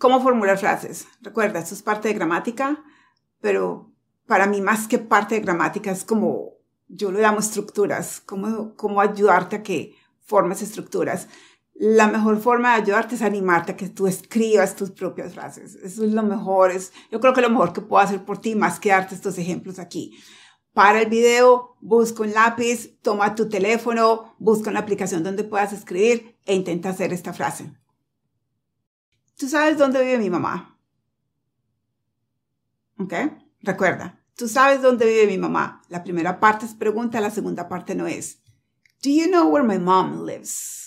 cómo formular frases. Recuerda, esto es parte de gramática, pero para mí más que parte de gramática es como, yo le llamo estructuras, cómo, cómo ayudarte a que formes estructuras. La mejor forma de ayudarte es animarte a que tú escribas tus propias frases. Eso es lo mejor, es, yo creo que lo mejor que puedo hacer por ti, más que darte estos ejemplos aquí. Para el video, busca un lápiz, toma tu teléfono, busca una aplicación donde puedas escribir e intenta hacer esta frase tú sabes dónde vive mi mamá. ¿Ok? Recuerda, tú sabes dónde vive mi mamá. La primera parte es pregunta, la segunda parte no es. Do you know where my mom lives?